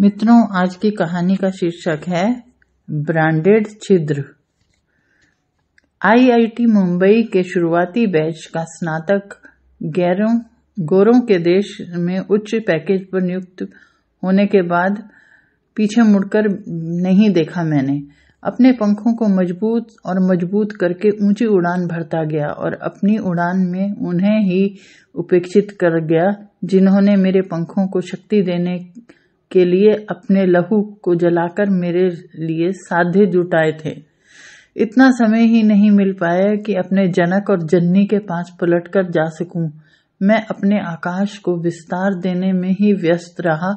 मित्रों आज की कहानी का शीर्षक है ब्रांडेड छिद्र आईआईटी मुंबई के शुरुआती बैच का स्नातक गैरों गोरों के देश में उच्च पैकेज पर नियुक्त होने के बाद पीछे मुड़कर नहीं देखा मैंने अपने पंखों को मजबूत और मजबूत करके ऊंची उड़ान भरता गया और अपनी उड़ान में उन्हें ही उपेक्षित कर गया जिन्होंने मेरे पंखों को शक्ति देने के लिए अपने लहू को जलाकर मेरे लिए साधे जुटाए थे इतना समय ही नहीं मिल पाया कि अपने जनक और जन्नी के पास पलट कर जा सकूं मैं अपने आकाश को विस्तार देने में ही व्यस्त रहा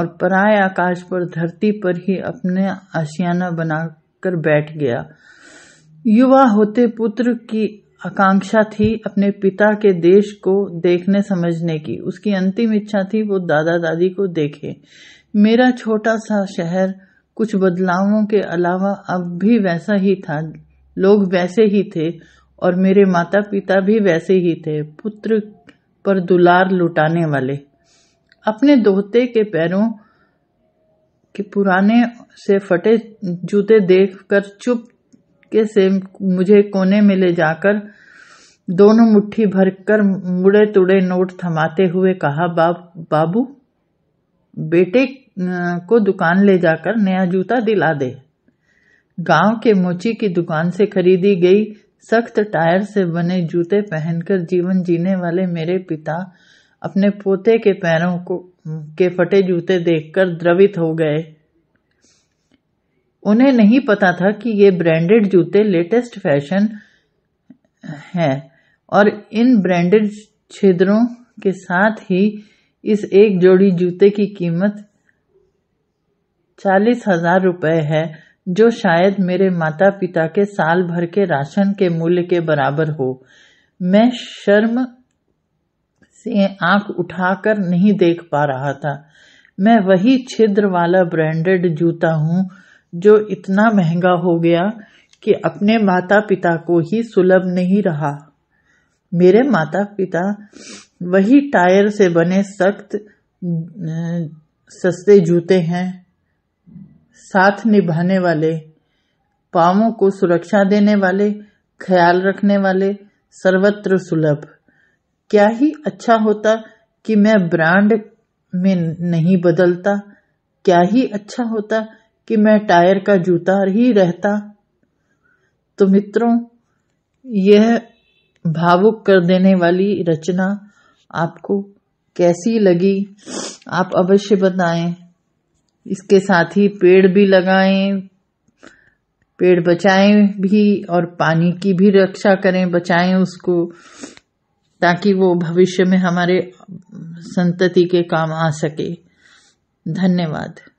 और पराय आकाश पर धरती पर ही अपने आशियाना बनाकर बैठ गया युवा होते पुत्र की आकांक्षा थी अपने पिता के देश को देखने समझने की उसकी अंतिम इच्छा थी वो दादा दादी को देखे मेरा छोटा सा शहर कुछ बदलावों के अलावा अब भी वैसा ही था लोग वैसे ही थे और मेरे माता पिता भी वैसे ही थे पुत्र पर दुलार लुटाने वाले अपने दोहते के पैरों के पुराने से फटे जूते देखकर चुप झटके से मुझे कोने में ले जाकर दोनों मुट्ठी भरकर मुड़े तुड़े नोट थमाते हुए कहा बाब बाबू बेटे को दुकान ले जाकर नया जूता दिला दे गांव के मोची की दुकान से खरीदी गई सख्त टायर से बने जूते पहनकर जीवन जीने वाले मेरे पिता अपने पोते के पैरों को के फटे जूते देखकर द्रवित हो गए उन्हें नहीं पता था कि ये ब्रांडेड जूते लेटेस्ट फैशन हैं और इन ब्रांडेड छिद्रों के साथ ही इस एक जोड़ी जूते की कीमत चालीस हजार रुपये है जो शायद मेरे माता पिता के साल भर के राशन के मूल्य के बराबर हो मैं शर्म से आंख उठाकर नहीं देख पा रहा था मैं वही छिद्र वाला ब्रांडेड जूता हूँ जो इतना महंगा हो गया कि अपने माता पिता को ही सुलभ नहीं रहा मेरे माता पिता वही टायर से बने सख्त सस्ते जूते हैं साथ निभाने वाले पावों को सुरक्षा देने वाले ख्याल रखने वाले सर्वत्र सुलभ क्या ही अच्छा होता कि मैं ब्रांड में नहीं बदलता क्या ही अच्छा होता कि मैं टायर का जूता ही रहता तो मित्रों यह भावुक कर देने वाली रचना आपको कैसी लगी आप अवश्य बताएं इसके साथ ही पेड़ भी लगाएं पेड़ बचाएं भी और पानी की भी रक्षा करें बचाएं उसको ताकि वो भविष्य में हमारे संतति के काम आ सके धन्यवाद